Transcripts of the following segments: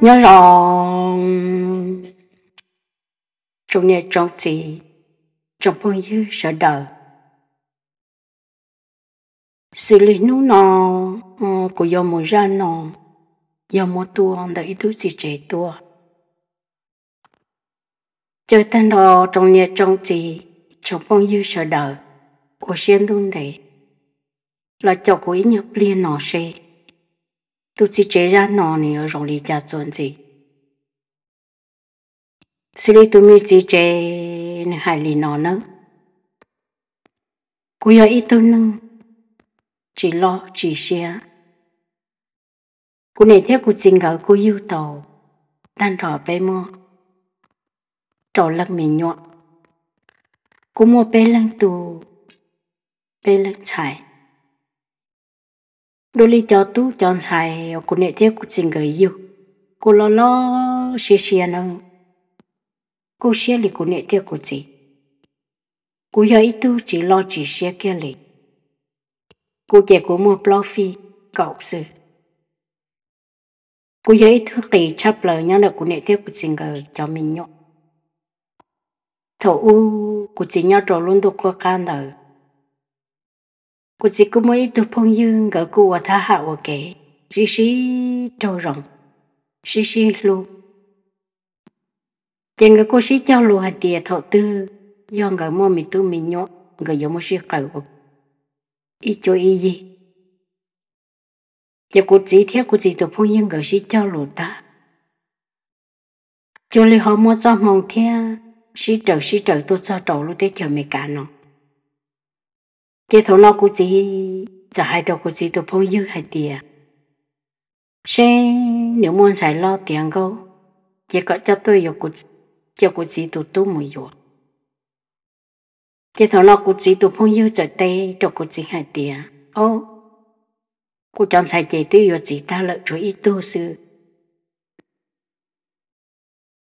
nhớ rộng trong nhà trong chị trong phong dư sợ đời xử lý nú nọ ờ, của do mùa ra nọ do mùa tua đã ít thứ gì trẻ tua chờ tan đò trong nhà trong chị trong phong dư sợ đời của xem đúng đấy là chồng của ý nhập liên nọ xe tôi chỉ chế ra nó nè ở rộng lý gia chuẩn gì tôi mi chỉ chế hai lý nó cô giờ ít tôi nâng chỉ lo chỉ xe cô này theo cô trình gỡ cô yêu tàu đang rõ bé mua trò lắc mì nhọn cô mua bé lăng tù bé lăng chải đôi li cho tú chọn xài cô nệ theo cô xin gửi yêu cô lo lo xia xia nó cô xia li cô nệ theo cô chị cô giờ ít tu chỉ lo chỉ xia kia li cô trẻ cô mua blog phi cậu sự cô giờ ít tu tỷ chắp lời nhớ là cô nệ theo cô xin gửi cho mình nhọ thầu u cô chỉ nhớ trò luôn đâu có can đời cô chỉ có mấy tu phong dương gỡ cô và tha hạ và kể sĩ sĩ trâu rộng sĩ sĩ lu chẳng gỡ cô sĩ cho lu hạt tiề thọ tư do gỡ mua mì tu mì nhọ gỡ giống một sĩ cởi và ít cho ít gì giờ cô chỉ theo cô chỉ tu phong dương gỡ sĩ cho lu ta cho li họ mua cho mong theo sĩ trợ sĩ trợ tôi cho trầu lu thế chờ mày cả nó chế thổ lo của chị chả hai đầu của chị tôi phong dư hai tiền sẽ nếu muốn xài lo tiền cô chế có cho tôi yêu của cho của chị tôi tu mùi yêu chế thổ lo của chị tôi phong dư chả tê cho của chị hai tiền ô cô chọn xài chị tôi yêu chị ta lợi chú ý tu sư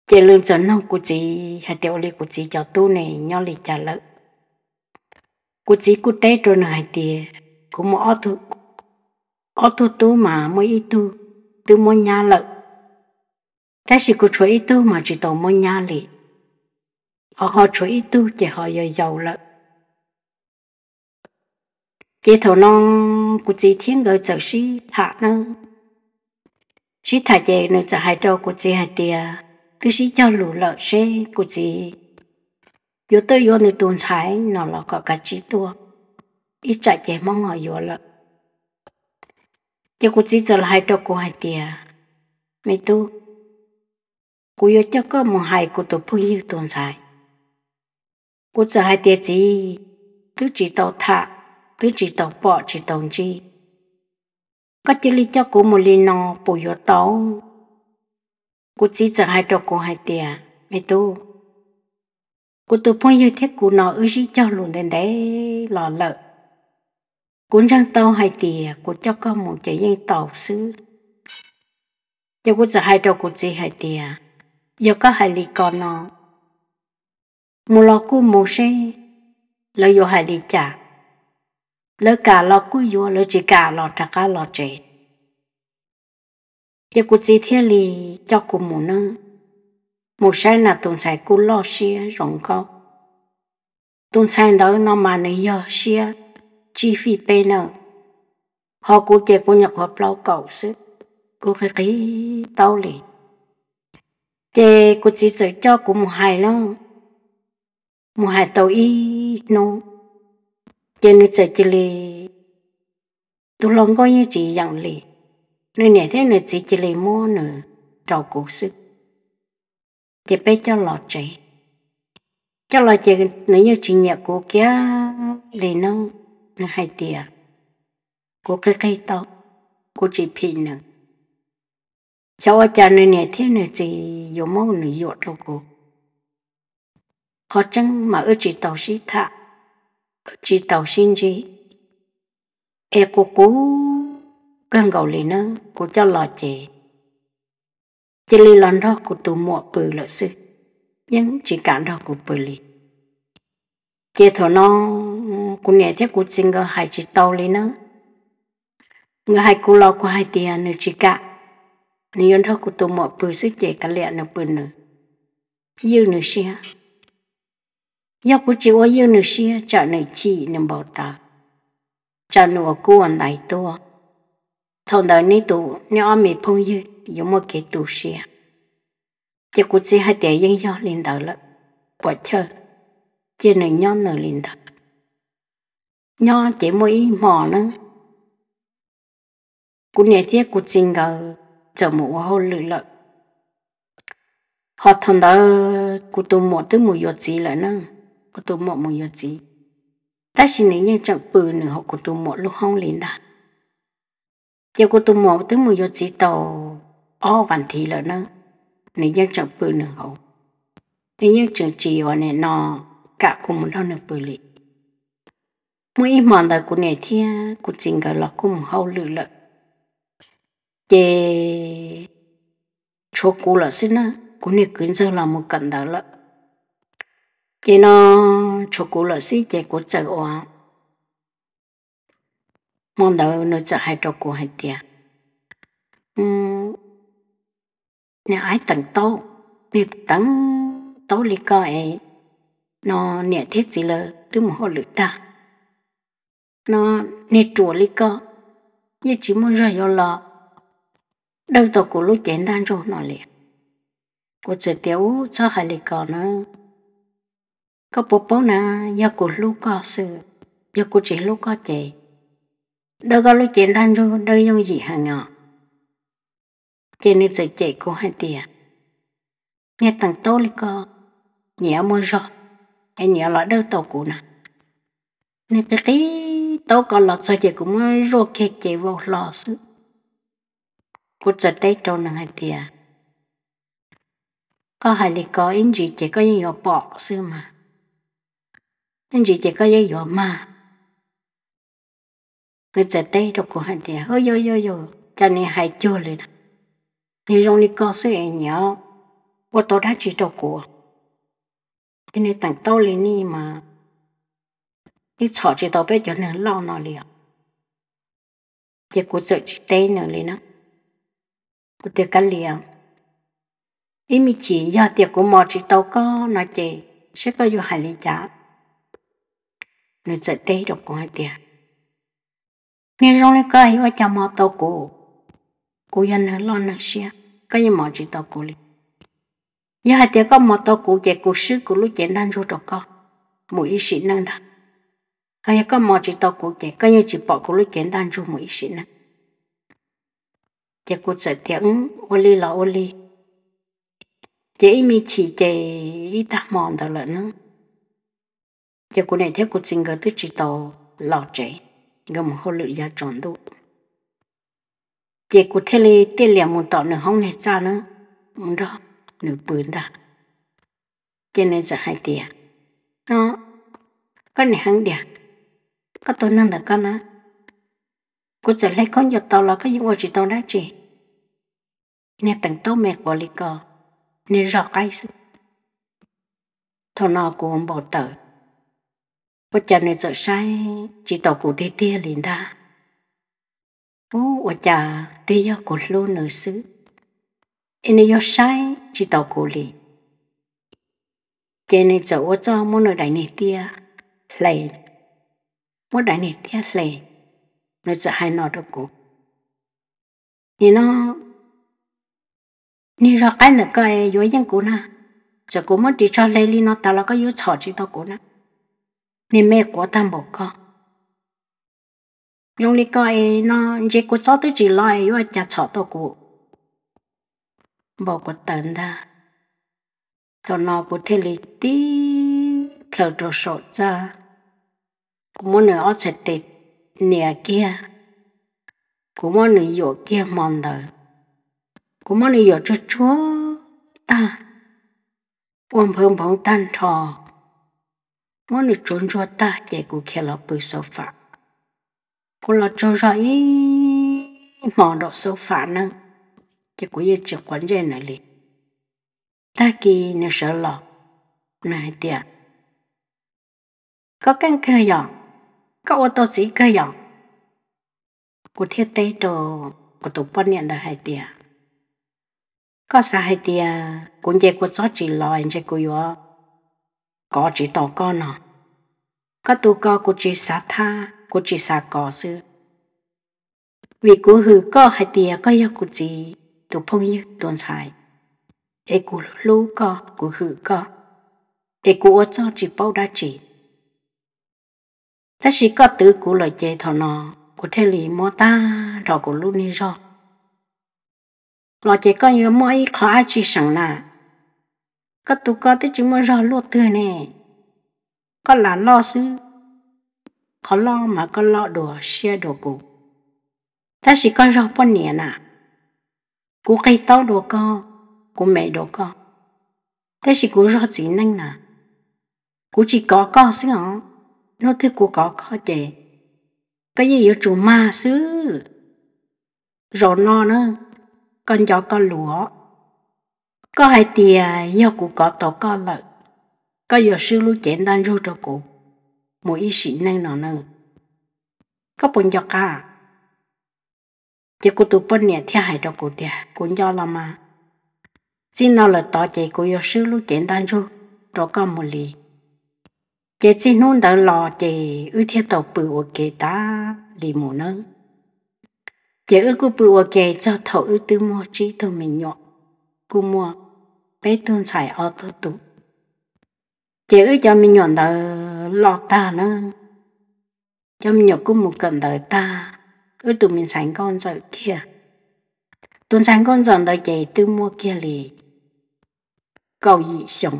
chế lương cho nông của chị hai điều lý của chị cho tu này nhau lý trả lợi cô chỉ cô tay rồi này thì cô mua ô tô ô tô tu mà mua ít tu tu mua nhà lợ thế thì cô chơi ít tu mà chỉ tổ mua nhà lì họ họ chơi ít tu chỉ họ giờ giàu lợ chỉ thầu non cô chỉ thiên người sợ sĩ thả nữa sĩ thả về nữa sợ hai trâu cô chỉ hai tia cứ sĩ cho lù lợ xe cô chỉ yo to yo ni tuôn sai nó là có cả chi tu, ít trả chế mong ngồi yo là cho cô chỉ cho hai trâu cô hai tia mấy tu cô yo cho có một hai cô tu phun yêu tuôn sai cô cho hai tia chi, tứ chỉ tàu thả tứ chỉ tàu bỏ chỉ tàu chi có chỉ lý cho cô một lý nó bù yo tàu cô chỉ cho hai trâu cô hai tia mấy tu cô tôi phong yêu thế cô nó ư gì cho luôn đến đấy lò lợ cuốn răng tàu hai tìa cô cho con một chạy yên tàu xứ cho cô giờ hai đầu cô chỉ hai tìa giờ có hai lì con nó một lò cô một xe lỡ vô hai lì chả lỡ cả lò cô vô lỡ chỉ cả lò trả cả lò trẻ cho cô chỉ thiên lì cho cô một nữa một sai là tồn sai cú lo xia rộng câu tồn sai đó nó mà này giờ xia chi phí bê nợ họ cú chè cú nhập hợp lâu cầu sức cú cái cái tao lì chè cú chỉ sợ cho cú mù hai lâu mù hai tàu y nô chè nữ sợ chỉ lì tôi lòng có như chỉ dặn lì nơi này thế nữa chỉ chỉ lì mua nữa trầu cú sức chị bé cho lọ chị cho lọ chị nếu như chị nhẹ cô kia để nó nó hay tiền cô cái cây to cô chị pin nữa cháu cha nơi này thế này chị dùng máu nữ dọa đâu cô khó chân mà ở chị tàu xí thạ ở chị tàu sinh gì e cô cố gần gầu lên nó cô cho lọ chị chỉ lì lần đó của tôi mọ bự lợi sư nhưng chỉ cản đó của bự lì chỉ thọ nó của nhẹ thế của sinh ngờ hai chỉ tàu lì nữa ngờ hai cú lo của hai tiền nữa chỉ cả nếu yên thọ của tôi mọ bự sư chỉ cả lẹ nữa bự nữa yêu nữa xia yêu của chị chỉ yêu nữa xia trả nữa chi nằm bảo ta trả nữa của anh đại tôi thằng đó ní tụ nếu anh mì phong dư dùng một cái tụ xìa chỉ cũng chỉ hai tiếng yên do liền đời lắm bỏ chơi chỉ nên nhau nửa liền đạo, nhau chỉ mỗi mỏ nữa cũng nhẹ thiết cũng chinh ngờ chờ một hồ lử lợ họ thằng đó cũng tụ một thứ một yếu gì lợ nữa cũng tụ một một yếu gì ta chỉ nếu như chẳng bự nữa họ cũng tụ một lúc không liền đạo cho cô tu mộ tới mùi yo chỉ tàu ó vạn thị lỡ nó, nị dân trọng bự nữa hậu nị dân trường chỉ và nè nọ cả cùng một đau nửa bự lị mỗi mòn đời của nè thia của trình gọi là cùng một hậu lự lợ chê chỗ cô là xin á của nè kiến giờ là một cận đó lợ chê nó chỗ cô là xin chê của trời oa mong đợi nó sẽ hai trâu của hai tia nè ai tận tâu nè tận tâu lý co ấy nó nè thiết gì lơ tư một hồ lửa ta nó nè chùa lý co như chỉ muốn rời vô lọ đâu tàu của lúc chén đan rồi nó liền của chỉ tiểu cho hai lý co nó có bố bố na do cô lúc co sự do cô chị lúc co chị đâu có lúc chiến thanh ru đâu dùng gì hàng ngọ trên nên sự chạy của hai tia nghe thằng tô lý co nhẹ mua rồi em nhẹ loại đâu tàu cũ nè nên cái cái tô còn lọt sao chạy cũng rồi kẹt chạy vô lò sự cút giờ tay trâu nàng hai tia có hai lý co anh chị chạy có gì bỏ sư mà anh chị chạy có gì mà người sẽ tây rồi cũng hẳn thì ôi yo yo yo cho nên hay chưa lên thì rong đi có sự nhỏ ô tô đã chỉ đâu của cho nên tặng tao lên đi mà đi chọn chỉ tao bây giờ nó lo nó liền chỉ cũng sợ chỉ tây nữa lên đó cũng tiếc cái liền ý mi chỉ do tiếc của mò chỉ tao có nó chỉ sẽ có dù hài lý chả nó sợ tây đâu cũng hay nên rong lên cơ hiểu cho mò tàu cổ cô nhân hứa lo nặng xia cái gì mò chỉ tàu cổ liền giờ hai tiếng có mò tàu cổ chạy cổ sư cổ lúc chạy đang rồi đó con mũi ý sĩ năng đó hay có mò chỉ tàu cổ chạy cái gì chỉ bỏ cổ lúc chạy đang rồi mũi ý sĩ năng chạy cổ sợ tiếng ô li là ô li chạy mi chỉ chạy ít ta mòn đó lợn nữa chạy cổ này theo cổ sinh gỡ tới chỉ tàu lò chạy gồm hồ lự giá tròn đủ chị của thế lê tê lẹ một tọ nửa hông này cha nữa muốn đó nửa bươn đã cho nên giờ dạ hai tìa nó con này hắn đìa có tôi nâng được con á cô giờ lấy con giọt tàu là có những ngồi chỉ tàu đã chị nè tặng tàu mẹ của lì cò nè rõ cái sự thọ nọ của ông bỏ tờ 我家那座山，只到古爹爹领的。哦，我家对要古路那是，因为要山只到古里。家那座我做么那带那爹来，我带那爹来，那座还拿得过。你呢？你说俺那个有眼古呢？这古么地朝来里呢？打了个有草地到古呢？nên mẹ của tam bộ co dùng lý coi nó chỉ có sáu tới chỉ loại và chả chọ tổ cụ bộ của tận ta cho nó của thế lý tí lờ đồ sổ ra cũng muốn nữa sẽ tịt nè kia cũng muốn nó dỗ kia mòn đời cũng muốn nó dỗ cho chúa ta ôm phơm phóng tan trò mỗi nửa trốn cho ta chạy của kia lọ bự sâu phả cô lọ trốn ra ý mò đỏ sâu phả nâng chạy của yêu chịu quấn dây này liền ta kỳ nửa sợ lọ này tiệt có căn cơ nhỏ có ô tô chỉ cơ nhỏ của thiết tây đồ của tổ quan niệm là hai tiệt có sao hai tiệt cũng vậy của gió chỉ lo anh chạy của yo có chỉ tàu con nọ có tu co của chỉ xả tha của chỉ xả cỏ sư vì cú hư có hai tia có yêu của chỉ tu phong yêu tuần xài ê cú lú có cú hư có ê cú ở cho chỉ bao đa chỉ ta chỉ có tứ cú lời chế thọ nọ của thế lý mô ta rồi của lú ni rõ. lo chế có yêu mỗi khó ai chỉ sẵn là có tụ có tới chỉ mua rau luộc thừa nè có là lo xứ có lo mà có lo đồ xe đồ cụ ta chỉ có rau bò nè nà cụ cây tao đồ co cụ mẹ đồ co ta chỉ cụ rau chỉ nhanh nà cụ chỉ có co xứ hả nó thứ cụ có co chè cái gì yếu chủ ma xứ rồi no nữa con chó con lúa có hai tia do cụ có tổ có lợi có giờ sư lưu chén đang rô cho cụ mỗi ý sĩ năng nọ nâng có bốn cho cả chỉ cụ tụ bốn nè theo hai đầu cụ tia cũng do là mà chỉ nào là tỏ chạy cụ giờ sư lưu chén đang rô cho con một lì chỉ chỉ nôn đỡ lò chỉ ưu theo tổ bự của kế ta lì mù nâng chỉ ưu cụ bự của kế cho thổ ưu tư mua trí thổ mình nhọ cụ mua bé tuôn xài ở tu tu chị ơi cho mình nhọn đời lọt ta nữa cho mình nhọn cũng một cận đời ta ước tụi mình sánh con rồi kia tôn sáng con dọn đời chị tư mua kia lì cầu dị sống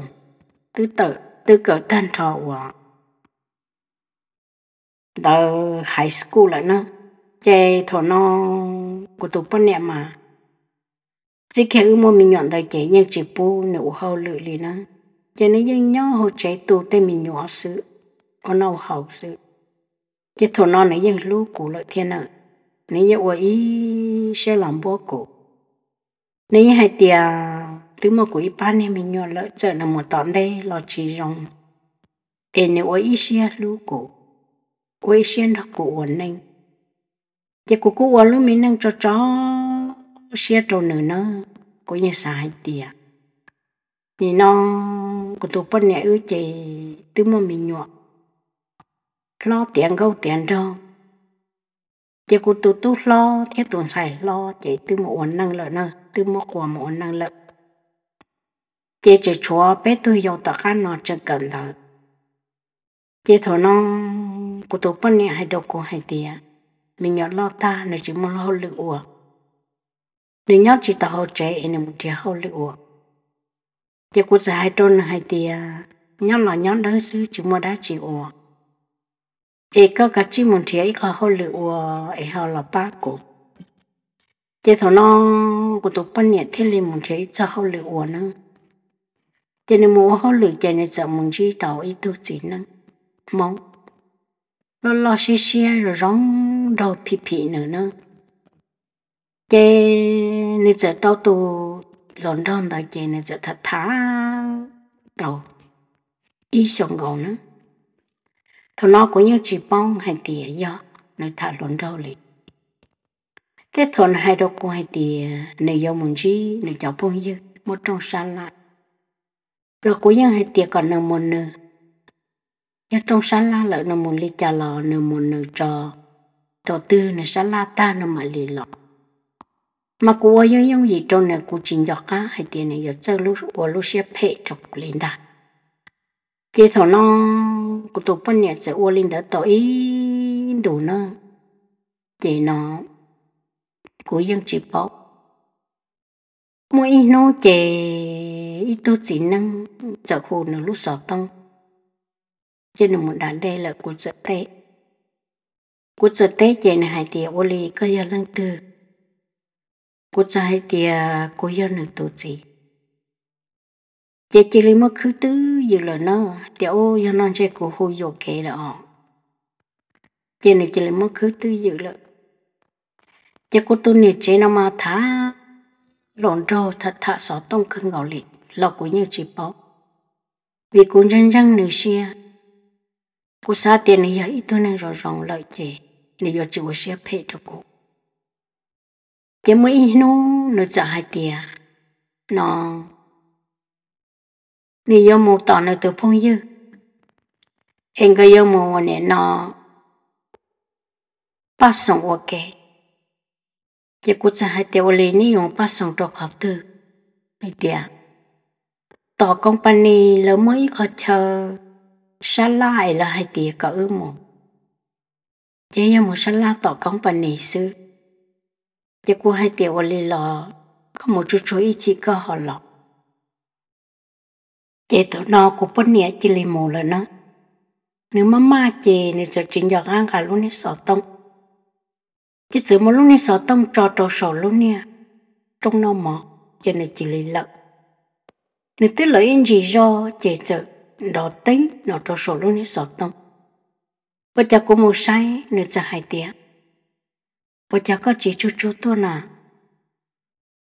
tư tự tư cỡ tan trò của đời high school lại nữa chị thổ nó của tụi bọn em mà chỉ khi ưu mua mình nhọn đời chế nhưng chỉ bu nụ hậu lự lì nó cho nên những nhau hậu chế tù tên mình nhỏ sự ở nâu hậu sự chỉ thổ non này những lú cũ lợi thiên nợ nãy những ủa ý sẽ làm bố cũ nãy những hai tia thứ mơ của ba này mình nhỏ lợi chợ là một tọn đây lo chỉ rong ê nãy ủa ý sẽ lú cũ ủa ý sẽ đọc cụ ổn nâng chỉ cụ cụ ổn lú mình đang cho chó xe trâu nữa nó có nhà sai tiệt thì nó của tôi bên này ư chị tôi mà mình nhọ lo tiền gâu tiền đâu chị của tôi tôi lo thế tuần xài lo chạy tôi một ổn năng lợi nơ tôi một quả một ổn năng lợi chị chỉ chúa bé tôi dầu tỏ khăn nó chẳng cần thở chị thổ nó của tôi bên này hay đâu cũng hay tiệt mình nhỏ lo ta nó chỉ muốn lo lực uổng nên nhóc chỉ tao trẻ em một trẻ hậu lựu giờ cô già hai trôn hai tia nhóc là nhóc đó xứ chỉ mua đá chỉ ủa ê có cả chỉ một trẻ ít là hậu lựu ê hậu là ba cổ giờ thằng nó của tụi bên nhà thế liền một trẻ ít cho hậu lựu nữa cho nên mua hậu lựu cho nên sợ mình chỉ tao ít tu chỉ nữa mong nó lo xí xí rồi rong đầu pì pì nữa nữa chế nè giờ đau tu lòn đòn đại chế nè giờ thật thả tàu ý xong gầu nữa thọ nó cũng như chỉ bông hay tỉa do nơi thả lòn đâu lì cái thọ hai đầu cũng hay tỉa nơi do mình chỉ nơi cháu bông như một trong sàn lại rồi cũng như hay tỉa còn nằm một nửa nhớ trong sàn la lợn nằm một ly trà lò nằm một nửa trò tổ tư nằm sàn la ta nằm mà lì lọt mà cô yêu yêu gì trong này cô chỉ nhọc á hay tiền này giờ chơi lúc của lúc xếp hệ cho lên đó, chế thọ nó cô tụ bên nhà sẽ ô lên đó tội đủ nó chế nó cô yên chỉ bỏ mỗi nó chế ít tu chỉ năng chợ khu nó lúc sọ tông trên một đàn đây là cô chợ tệ cô chợ tệ chế này hai tiền ô lì có giờ lăng từ กูจะให้เตียกูยอหนึ่งตัวจีเจจีเลยมั่คือตื้ออยู่เลยเนาะเดี๋ยวอยอนอนเจกูหูยกเกลออกเจนี่เจเลยมั่คือตื้ออยู่เลยเจกูตัวเนี่ยเจนมาท้าหลอนโรทัดทะสอต้องขึ้นเกาหลีเรากูยังจีป๊อ vì cũng răng răng nữ xia cô xa tiền này giờ ít tôi nên rồi rong lợi chè này giờ chịu xia phê cho cô chỉ mới nu nó trả hai tiền nó nì yêu mù tỏ nó từ phong dư anh có yêu mù nè nó ba sống ok chỉ cũng trả hai tiền lấy nì dùng ba sống trọc học từ này tiền tỏ company lớn mới có chờ sa lại là hai tiền có ước mù chỉ yêu mù sa la tỏ company xưa Tiếc cô hay tiếc vô lì lò, có một chút chú ý chí họ lọ. Chị tụi nó cũng bất nhẹ chị lì mù là nó. Nếu mà ma chị nên sợ chính giọt ăn cả luôn nên sợ tông. Chị giữ một lúc nên sợ tông trò trò sổ luôn nè. Trong nó mỏ, cho nên chị lì lợn. Nếu tức lợi anh gì do chị sợ đó tính nó trò sổ luôn nên sợ tông. Bất chả cũng một sai nên sợ hai tiếng bộ cha có chỉ chú chú tôi nà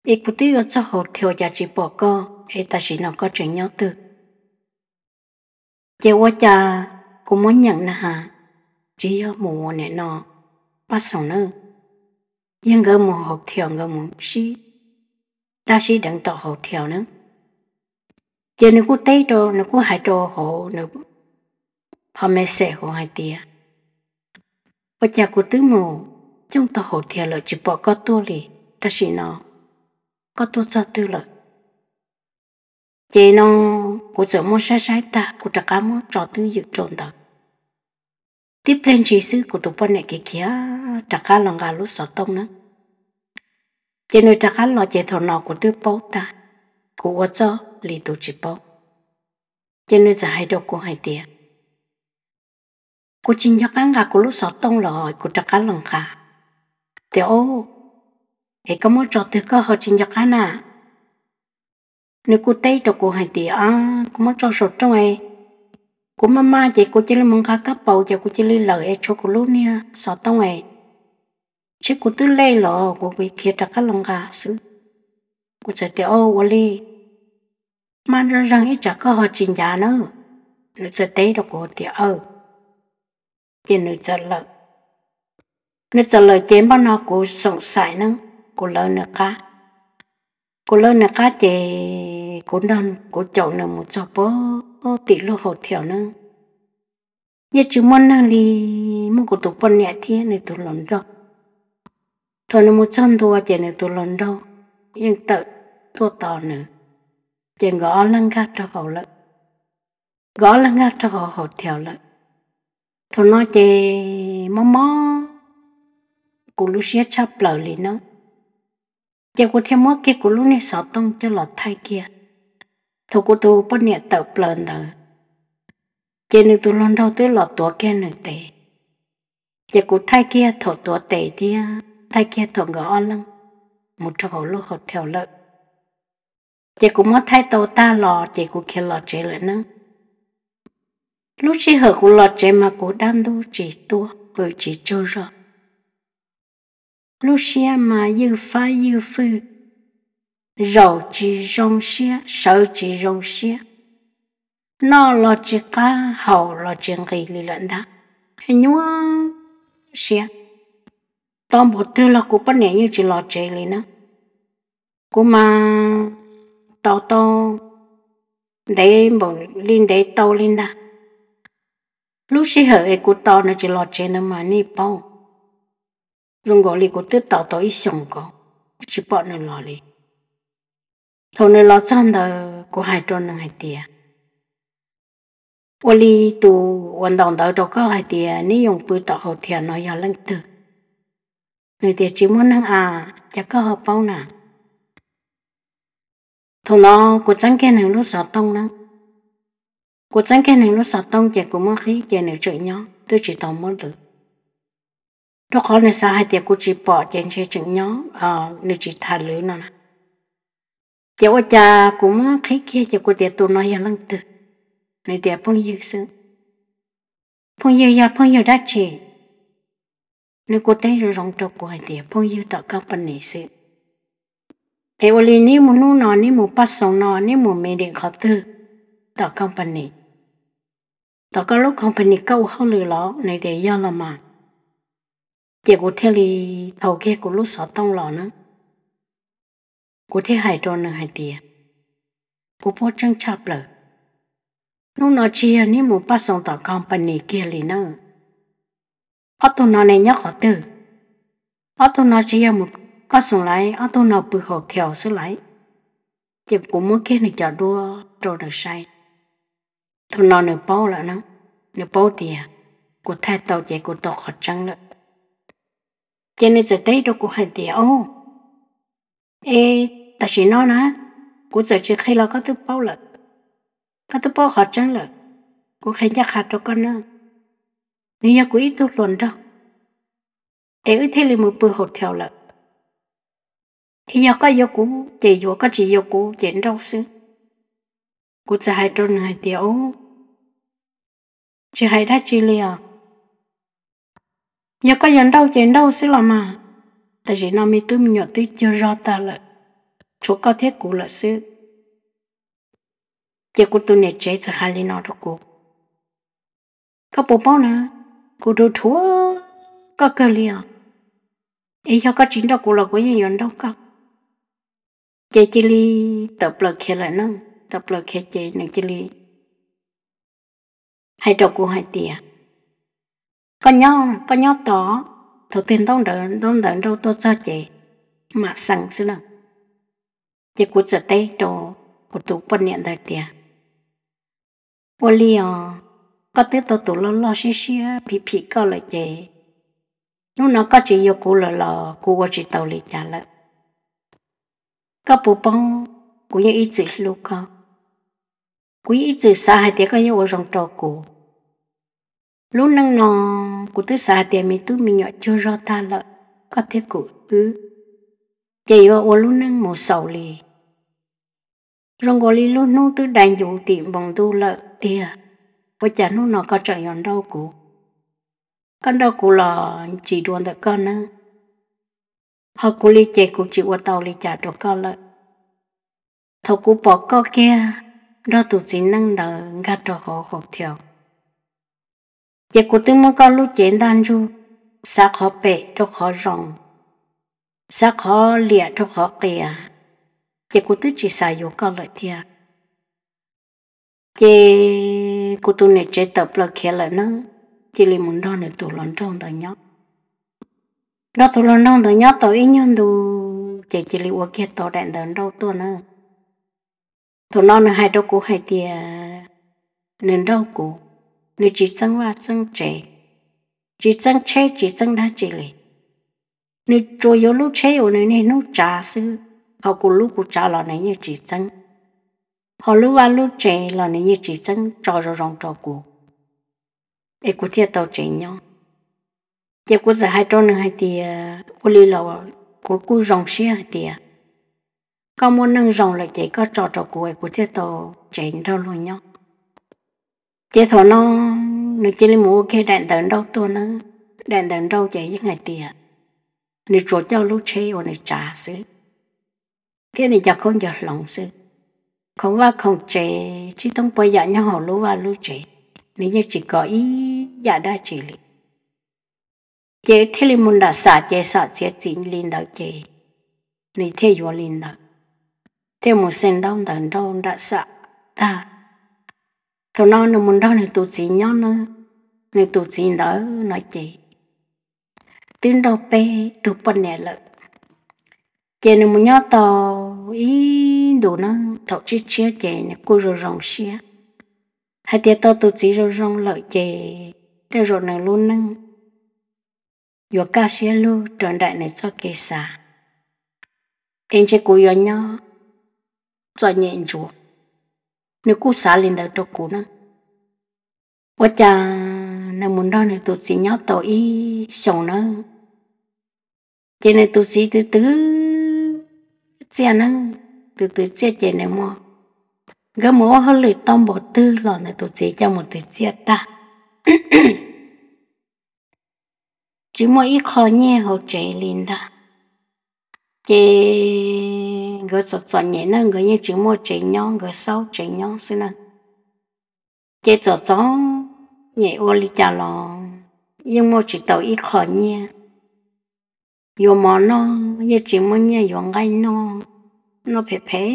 ý cụ tiêu yo cho hồ thiêu gia chỉ bỏ co ấy ta chỉ nó có chuyện nhau từ chế quá cha cũng muốn nhận là hà chỉ yo mù nè nọ ba sòng nữa nhưng gỡ mù hồ thiêu gỡ mù xí ta xí đặng tỏ hồ thiêu nữa chế nếu cụ tây đồ nếu cụ hai đồ hồ nếu không mẹ sẽ hồ hai tia bố cha cụ tứ mù chúng ta hồ thiệt là chỉ bỏ có tua lì ta chỉ nó có tua sao tư lợi chị nó cô sợ mua sai sai ta cô trả cá mua cho tư dự trộn đó tiếp lên chỉ sư của tụi bọn này kia kia trả cá lòng gà lúc sáu tông nữa chị nơi trả cá lo chị thọ nọ của tư bố ta cô quá cho lì tụ chỉ bố chị nơi giả hai đồ cô hai tiền cô chỉ cho cá gà của lúc sáu tông rồi cô trả cá lòng gà Tiểu, ấy có một trò thứ cơ hợp chính nhạc hả nà. Nếu cô thấy cho à, cô thì tìa, cô mất cho sột trong ấy. Cô mama chỉ cô chỉ là mong khá cấp bầu cho cô chỉ là lời ấy cho cô luôn nha, sợ tông ấy. Chứ cô tư lấy lọ, cô bị kia trả các lòng gà sự. Cô sẽ tiểu ô vô ly. Mà ra rằng ấy chả có hợp chính nhạc nữa. Nếu sẽ thấy cho cô tiểu ô. chỉ nữ trả lợi nên giờ lời chém bao nó cụ sống sải nâng cụ lỡ nữa cá cụ lỡ nữa cá chè cụ nâng cụ chậu nâng một chậu bó tỷ lô hậu thiểu nâng nhất chú món năng đi mong cụ tụ bón nhẹ thiên này tụ lòn đâu thôi nó một chân thua chè này tụ lòn đâu nhưng tự thua to nữa chè gõ lăng gác cho cậu lợi gõ lăng gác cho cậu hậu thiểu lợi thôi nó chè mó mó cô lúc xía cha bờ lì nó giờ cô thêm mất kia cô lúc này sợ tông cho lọt thai kia thôi cô tôi bắt nhẹ tàu bờ nở giờ nữ tôi lon đâu tới lọt tua kia nữa tệ giờ cô thai kia thổ tua tệ đi thai kia thổ ngỡ o lăng một trò hổ lúc hột theo lợi giờ cô mất thai tàu ta lò giờ cô kia lọt chế lại nữa lúc chỉ hở cô lọt chế mà cô đang đu chỉ tua bởi chỉ chơi rồi Lucia mà dư phá dư phư. rau chỉ rong xia, sợ chỉ rong xia. Nó lo chỉ cá, hậu lo chỉ nghỉ lì lận đó. Hay nhúa xia. Tóm bộ tư là cụ bắt nẻ như chỉ lo chế lì nữa. Cụ mà tao tao để bộ linh để tao linh đó. Lúc xí hở ấy cụ tao nó chỉ lo chế nữa mà nì bao rung gò lì của tư tạo tổ ý xong có chỉ bỏ nên lò lì thầu nên lò chăn đời của hai trôn nên hai tia ô lì tu vận động đời đâu có hai tia nếu dùng bự tạo hậu thiền nó giờ lăng từ người tia chỉ muốn ăn, à chắc có hợp bao nè thầu nó của chẳng kia này lúc sợ tông năng của chẳng kia này lúc sợ tông chạy của mất khí chạy nửa chữ nhỏ tôi chỉ tao muốn được đó có này sao hai tiệc cô chỉ bỏ chén chế chừng nhó ờ nữ chỉ thả lưỡi nó cháu ở cha cũng thấy kia cháu cô tiệc tụi nó giờ lăng từ này tiệc phong dư sự phong dư giờ phong dư đã chỉ nếu cô thấy rồi rong trâu của hai tiệc phong dư tạo các phần này sự ai ở liền ní muốn nô nó nếu muốn bắt sống nó nếu muốn mê điện khó tư tạo các phần này tạo các lúc không phải câu không lừa lọ, này để do là mà chị cụ thế li thầu kia cụ lúc sọ tông lò nữa cụ thế hải tròn nữa hải tiệt cụ bố chân chạp lợ lúc nó chia ní một bát sông tỏ con bà nì kia này nhóc khó tử ở tụ nó chia một có sông lại ở tụ nó bự theo sư lại chị cụ muốn kia này chọn đua trâu được sai tụ nó nửa bao lợ nữa nửa bao tiệt cụ thay tàu chị cụ tàu khó trăng lợ cho nên giờ đây đâu cũng hẳn tiền ê ta chỉ nói nè cũng giờ chỉ khi là có thứ bao lợt có thứ bao khó chăng lợt cũng khi nhắc hạt cho con nữa nếu nhà quý ít thuốc luận đâu ê ấy thế là một bữa hột theo lợt ê nhà có yêu cũ chị vô có chỉ yêu cũ chị đâu xứ cũng giờ hai trôn hai tiền chỉ chị hai đã chi liền nhớ có dần đâu chuyện đâu xí là mà tại vì nó mi tôi nhỏ tí chưa rõ ta là chỗ có thiết cũ là xứ chỉ của tôi nè chế cho hai nó đó cũ có bố bao nè cũ đồ thua có cơ liền à. ý cho có chính đâu cũ là có gì dần đâu có chế chỉ li tập lợt kia lại nó tập lợt kia chế này chỉ li hai đầu cũ hai tiền có nhau có nhau đó thủ tiên đông đợn đông đợn đâu tôi cho chị mà sẵn xứ lần chị cút giờ tay đồ của tụ quân niệm đời tiền ô li có tới tôi tụ lo lo xí xí pì pì có lời chị lúc nó có chị yêu cũ lo lo cũ của chị tàu lì trả lợi có bố bông cũng như ít chữ lúc không cũng ít chữ hai tiếng có yêu rong trò cũ lúc năng nọ của tứ xa tiền mi tu mi nhọ chưa rõ ta lợ có thể cụ ư chỉ vào ô lúc năng một sầu lì rong gọi lì lúc nung tứ đàn dụ tiền bằng tu lợ tiền và chả nung nọ có trợ nhọn đâu cụ con đâu cụ lò chỉ đuôn được con nữa họ cụ lì chạy cụ chịu qua tàu lì trả được con lợ thầu cụ bỏ co kia đó tụt chính năng đỡ gạt đồ khó khổ thiểu giờ cô tư mong con lúc chén đan ru xa khó bể cho khó rộng xa khó lìa cho khó kìa giờ cô tư chỉ xài yếu con lợi thia giờ cô tư này chế tập là kia là nó chỉ lấy muốn đo nữa tụ lon trong đời nhóc đó tụ trong đời nhóc tụ ý nhân đủ chỉ chỉ lấy uống kia tụ đạn đần đâu tụ nữa tụ non hai đâu cũ hai tia nên đâu cũ người chỉ chân hoa chân trẻ chỉ chân chế chỉ chân đã chỉ lì nếu cho yếu lúc chế ở nơi này nó trả sư họ cũng lúc cũng trả lọ này như chỉ chân họ lúc qua lúc trẻ lọ này như chỉ chân trò rồi rong trò cụ để cụ thiệt tàu trẻ nhau giờ cụ giờ hai trâu nữa hai tia cụ lì lọ cụ cụ rong xí hai tia có muốn nâng rong là chỉ có trò trò cụ ấy cụ thiệt tàu trẻ nhau luôn nhau chế thọ nó nó chế lên mua cái đạn tận đâu tôi nó đạn tận đâu chạy với ngày tiền nè chỗ cho lúc chế ở nè trả xứ thế này giờ không giờ lòng xứ không va không chế chỉ thông chỉ ต้อง bây giờ nhau họ lúc va lúc chế nếu như chỉ có ý giả đa chỉ lý chế thế lên muốn đã xả chế xả chế chính lên đạo chế nè thế vô lên đạo, thế một sinh đông tận đâu đã xả ta thầu nó nó muốn đó này tụt gì nhó nó này tụt gì đó nói chị tiếng đâu pe tụt bên này lợ chị nó muốn nhó to ý đồ nó thầu chi chia chị này cô rồi rong xia hai tia to tụt gì rồi rong lợi chị để rồi này luôn nâng yo ca xia lu trọn đại này cho kê xa em chỉ cố yo nhó cho nhện chuột nếu cú xả lên đầu cho cú nữa quá cha nếu muốn đó này tôi sĩ nhớ tội ý sầu nữa cho nên tôi sĩ từ từ chia nữa từ từ chia chè này mua gỡ múa hơi lười tông bộ tư là này tôi sĩ cho một từ chia ta chỉ mỗi ít khó nhẹ hậu trẻ lên ta chế người sợ sợ nhẹ nó người như chữ mua chạy nhau người sâu chạy nhau xí nè chế sợ gió nhẹ ô lý trả lò nhưng mua chỉ tàu ít khó nhẹ yo mò nó như chữ mua nhẹ yo ngay nó nó phê phê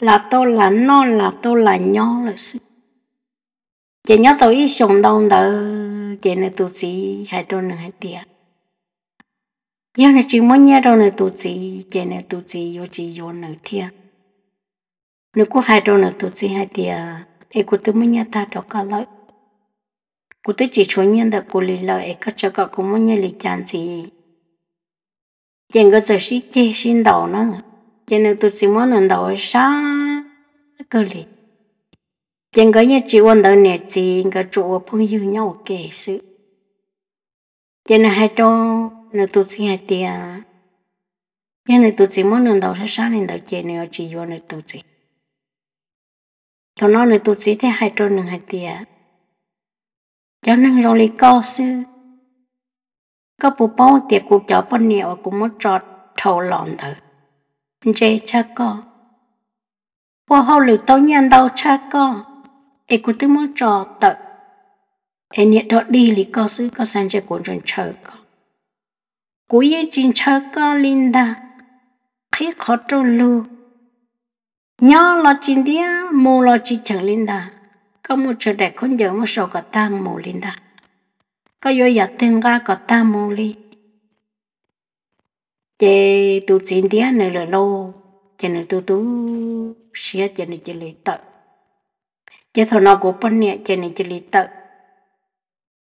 là tô là nó là tô là nhau là xí chế nhớ tàu ít sống đông đỡ chế này tụi chị hai đôi nữa hai tiệt nhớ là chỉ muốn nhớ đâu nữa tụ chỉ chỉ nữa tụ chỉ yo chỉ yo nữa thia nếu cô hai đâu nữa tụ chỉ hai thia em cô tự muốn nhớ ta đâu cả lợi cô tự chỉ cho nhớ được cô lì lợi em các cháu các cô muốn nhớ lì chán gì chẳng có giờ xí chế xin đầu nữa chỉ nữa tụ chỉ muốn nữa đầu xa cơ lì chẳng có nhớ chỉ quan đầu nè chỉ cái chỗ phong yêu nhau kể sự chỉ là hai trong nó tụt xin hai tia nhưng nó tụt xin món nó đầu sẽ sáng lên đầu chè nó chỉ vô nó tụt xin tụi nó nó tụt xin thế hai trâu nó hai tia cho nên rồi lấy co sư có bố bố tiệc cuộc cháu bố nẹo cũng mất trọt thầu lòn thử dễ cha co bố hậu lưu tao nhàn đâu cha co ai cũng tự mất trọt tự Ai nhiệt đó đi lấy co sư có sang chơi cuốn trần chờ co cú yên chín chơ có Linda khi khó trâu lù nhỏ lo chín đĩa mù lo chín Linda có một chỗ đẹp con giờ một số có ta mù Linda có vô giờ tương ga có ta mù li chị tụ chín đĩa là lâu chị này tụ tụ xia chị này chị lấy tợ thằng nó của bên nè chị này chị lấy tợ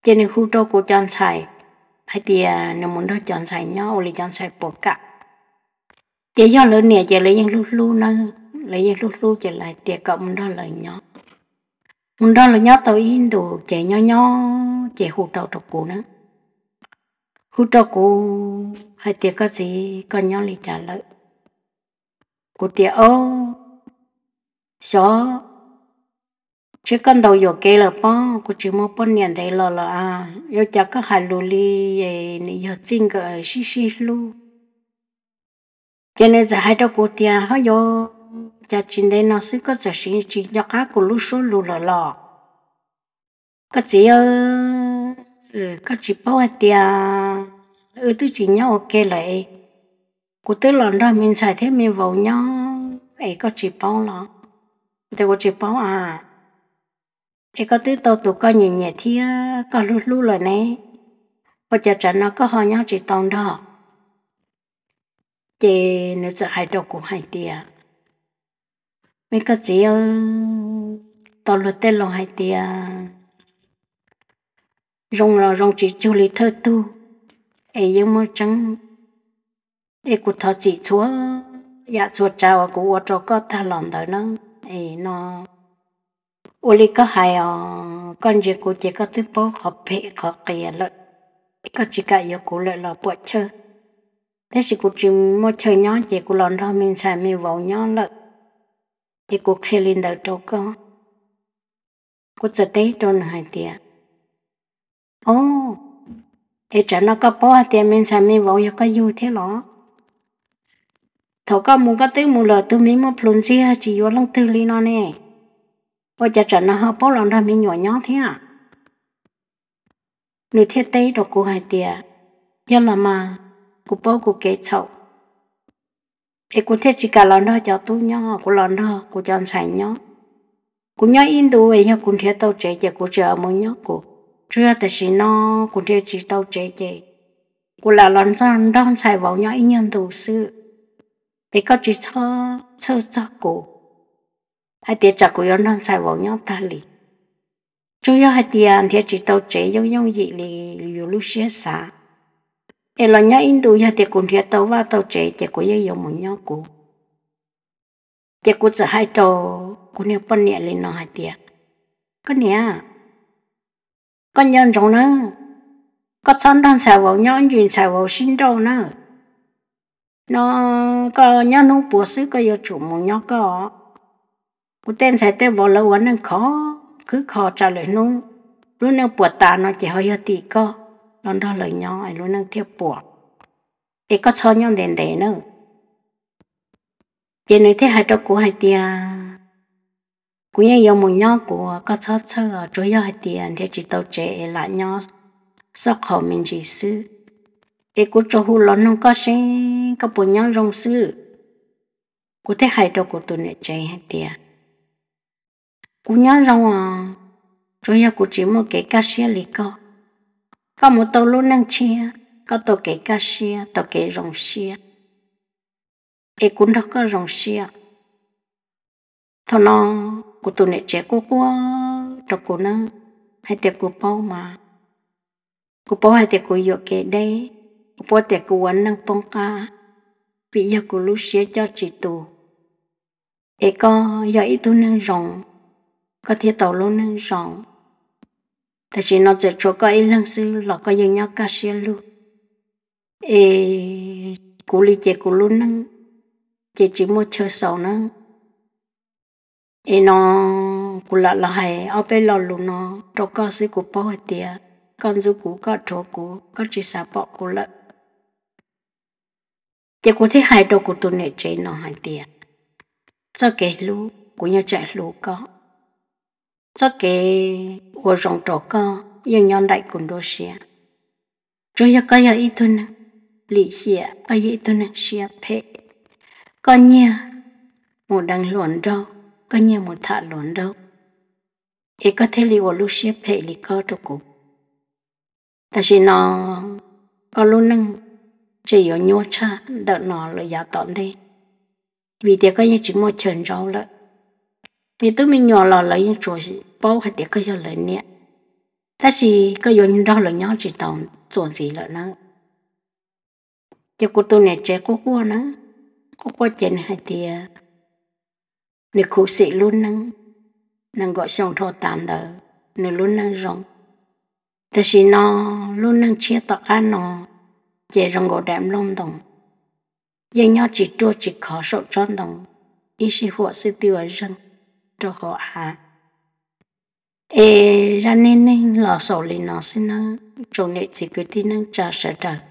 chị này khu trâu của chọn xài hay thì à, nếu muốn đó chọn sai nhau thì chọn sai bộ cả chỉ do lớn nè chỉ lấy những lúc lu nó lấy những lúc lu chỉ lại tiệc cộng đó là nhỏ muốn đó là nhỏ tôi in đồ chỉ nhỏ nhỏ chỉ hụt đầu trọc cũ nữa hút trọc cũ hay tiệt có gì có nhỏ thì trả lợi của tiệt ô xó chứ con đầu giờ kia là bó cô chỉ mua bó nhàn đấy là là à yêu chắc có hai lô li ấy này giờ chính cái xí xí lô cho nên giờ hai đâu cô tiền hơi giờ cha chính đấy nó sẽ có giờ xí chỉ cho cá ừ, ừ, cô lú số lú là là có chỉ ở có chỉ bao tiền ở tôi chỉ nhau ok lại cô tới lần đó mình xài thế mình vào nhau ấy có chỉ bao lắm thì có chỉ bao à cái có tư tàu tụ coi nhẹ nhẹ thì ờ, có lú lú rồi nè bây giờ trả nó có hoa nhau chỉ tông đó chị nó sợ hai đầu cũng hai tia mấy cái chỉ ờ, tàu lú tên lòng hai tia rong là rong chỉ chú lý thơ tu ấy yêu mơ trắng ấy cụ thọ chỉ chúa dạ chúa chào cụ ở chỗ có ta lòng đó nó ấy nó ô li có hai con gì của chị có thứ bố có phê có kìa lợi có chỉ cả yêu của lợi là bộ chơi thế chỉ của chị mua chơi nhỏ chị của lòng đó mình xài mình vào nhỏ lợi thì của khi lên đầu trâu có của giờ đấy trâu hai tiền ô thì chẳng nó có bó tiền mình xài mình vào yêu có yêu thế lọ thầu có muốn có tới một lợt tôi mới một plon xe chỉ vô lăng tư li nó nè bây giờ trở nó học bao lần ra mình nhỏ nhỏ thế à nếu thiết tây đồ cô hai tia giờ là mà cô bố cô kế chậu ê cô thiết chỉ cả lần đó cho tu nhỏ cô lần đó cô cho sành nhỏ cô nhỏ in đồ ấy nhá cô thiết tàu chế chế cô chờ mới nhỏ cô chưa thì chỉ nó cô thiết chỉ tàu chế chế cô là lần sau đang xài vào nhỏ in nhân đồ sự ê có chỉ cho cho cho cô hai tia chả của yon non sai vào nhau ta lì chú yếu hai tia anh tia chỉ tàu chế yếu yếu gì lì yếu lúc xia xa e lo nhau in tu hai tia cùng tia tàu vào tàu chế chỉ có yếu yếu một nhau cũ chỉ của chỉ hai tàu của nhau bận nhẹ lên nó hai tia con nhẹ con nhân rộng nữa có son đang xài vào nhau nhìn xài vào xin đâu nữa nó có nhau nó bùa sứ có yêu chủ một nhau có cú tên sai tên vào lâu anh khó cứ khó trả lời nó luôn năng bùa ta nó chỉ hơi tí co nó đó lời nhỏ ai luôn năng theo bùa ấy có cho nhau đèn đèn nữa chỉ nói thế hai đó cú hai tia cú nhau yêu một nhau của có cho cho chú yêu hai tia thì chỉ tàu trẻ là nhau sau khẩu mình chỉ sư ấy cú cho hú lón không có sinh có bốn nhau rong sư cú thấy hai đó cú tụi này trẻ hai tia cú nhá rong à rồi nhà cú chỉ một cái cá xia lì co có một tàu luôn năng chia có tàu cái cá xia tàu cái rồng xia ê cú đâu có rồng xia thôi nó cú tụi này trẻ cô cô cho cú nó hay tiệc cô bao mà cô bao hay tiệc cô vô cái đây cô bao tiệc cô ăn năng bông cá vì giờ cô lúc xe cho chị tù ê có giờ ít tu năng rồng có thể tàu luôn nâng rộng tại chỉ nó sẽ cho cái lăng sư là có dân nhau ca xe luôn ê cú li chế cú luôn nâng chế chỉ mua chơi sầu nâng ê nó cú lạ là hay ở bên lò luôn nó cho ca sĩ cú bao hết tiền con du cú có chỗ cú có chỉ xả bỏ cú lợn chế cú thấy hai đồ cú tụi này chế nó hai tiền cho kể lú cú nhau chạy lú có cho cái của rộng trọ con yêu nhon đại cũng đồ xia rồi giờ cái giờ ít lì xia cái giờ ít thôi phe con nha một đằng luồn đâu con nha một thả luồn đâu thì có thể lì của lúc phe lì có đâu cũng ta chỉ nó có lúc năng chỉ có nhua cha đợt nó là giả tọn đi vì thế cái những chỉ một chân rau lợi vì tôi mình nhỏ lò lấy chỗ bao hạt tiệc cái cho lấy nè ta chỉ cái yon đó là nhau chỉ tòng chuẩn cho cô tôi này chế cô cô nó cô cô chén hạt tiệc nè khổ sĩ luôn năng năng gọi xong thô tàn đỡ nè luôn năng rong ta chỉ nó luôn năng chia tọt cả nó chế rong gỗ đạm lông đồng dân nhau chỉ chua chỉ khó sổ tròn đồng ý sĩ hộ sư tiêu ở cho họ hạ e ra nên nên lò sổ lì nó xin nó trong nè chỉ cứ tin năng trả sẽ trả